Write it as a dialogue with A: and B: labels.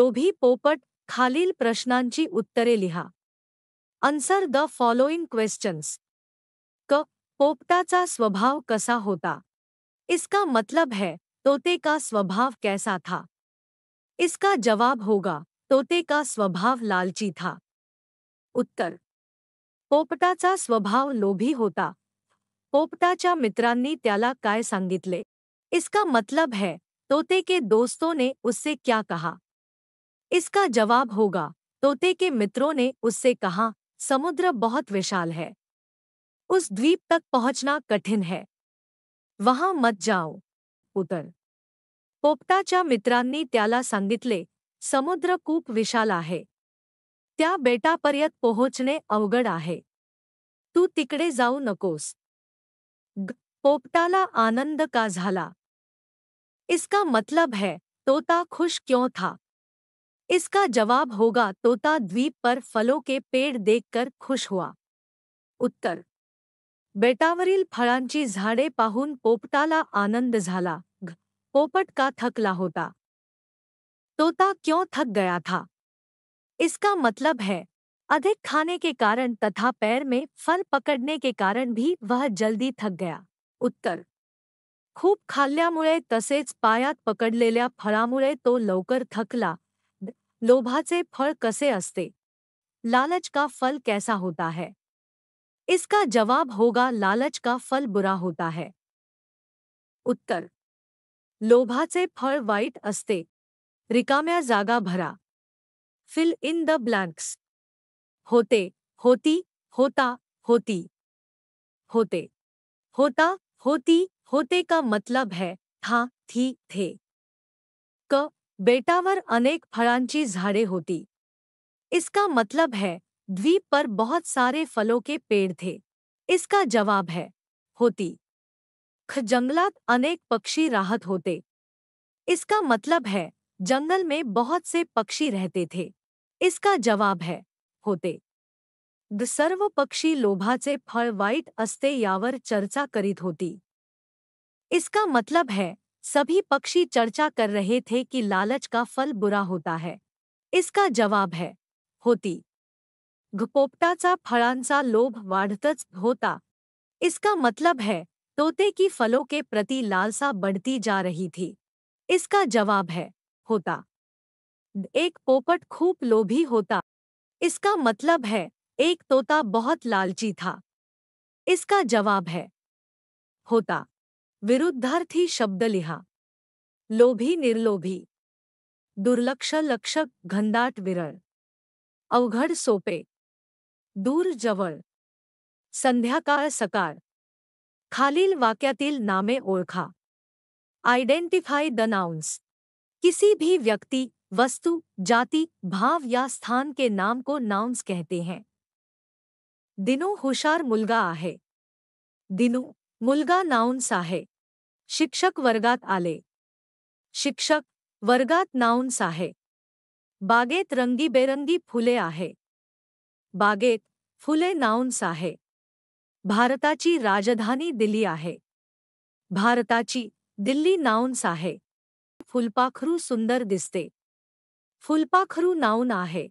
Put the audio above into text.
A: लोभी पोपट खालील प्रश्नांची उत्तरे लिहा आन्सर द फॉलोइंग क्वेश्चन्स क पोपटाचा स्वभाव कसा होता इसका मतलब है तोते का स्वभाव कैसा था इसका जवाब होगा तोते का स्वभाव लालची था उत्तर पोपटाचा स्वभाव लोभी होता पोपटाचा मित्रांनी त्याला काय सांगितले इसका मतलब है तोते के दोस्तों ने उससे क्या कहा इसका जवाब होगा तोते के मित्रों ने उससे कहा समुद्र बहुत विशाल है उस द्वीप तक पहुंचना कठिन है वहां मत जाओ उतर पोपटाचा मित्रांनी त्याला सांगितले समुद्र खूप विशाल आहे त्या बेटापर्यंत पोहोचणे अवघड आहे तू तिकडे जाऊ नकोस पोपटाला आनंद का झाला इसका मतलब है तोता खुश क्यों था इसका जवाब होगा तोता द्वीप पर फलों के पेड़ देखकर खुश हुआ उत्तर बेटावरील फळांची झाडे पाहून पोपटाला आनंद झाला पोपट का थकला होता तोता क्यों थक गया था इसका मतलब है अधिक खाने के कारण तथा पैर में फल पकड़ने के कारण भी वह जल्दी थक गया उत्तर खूब खाल्ल्यामुळे तसेच पायात पकडलेल्या फळामुळे तो लवकर थकला लोभाचे फल कसे असते लालच का फल कैसा होता है इसका जवाब होगा लालच का फल बुरा होता है उत्तर लोभाचे फल वाइट असते रिकाम्या जागा भरा फिल इन द ब्लैंक्स होते होती होता होती होते होता होती होते का मतलब है था थी थे क बेटावर अनेक फलांची झाडे होती इसका मतलब है द्वीप पर बहुत सारे फलों के पेड़ थे इसका जवाब है होती ख जंगलात अनेक पक्षी राहत होते इसका मतलब है जंगल में बहुत से पक्षी रहते थे इसका जवाब है होते द सर्व पक्षी लोभाचे फल वाइट अस्ते यावर चर्चा करीत होती इसका मतलब है सभी पक्षी चर्चा कर रहे थे कि लालच का फल बुरा होता है इसका जवाब है होती घपोपटाचा फळांचा लोभ वाढतच होता इसका मतलब है तोते की फलों के प्रति लालसा बढ़ती जा रही थी इसका जवाब है होता एक पोपट खूब लोभी होता इसका मतलब है एक तोता बहुत लालची था इसका जवाब है होता विरुद्धार्थी शब्द लिहा लोभी निर्लोभी दुर्लक्ष लक्षक घनदाट विरल अवघड सोपे दूर जवळ संध्याकाळ सकाळ खालील वाक्यातील नामे ओळखा आइडेंटिफाई द नाउन्स किसी भी व्यक्ति वस्तु जाति भाव या स्थान के नाम को नाउन्स कहते हैं दिनो हुशार मुलगा आहे दिनो मुलगा नाउन्स आहे शिक्षक वर्गात आले शिक्षक वर्गात नाउन्स आहे बागेत रंगीबेरंगी फुले आहे बागेत फुले नाउन्स आहे भारताची राजधानी दिल्ली आहे भारताची दिल्ली नाउंस आहे फुलपाखरू सुंदर दिसते फुलपाखरू नाउन आहे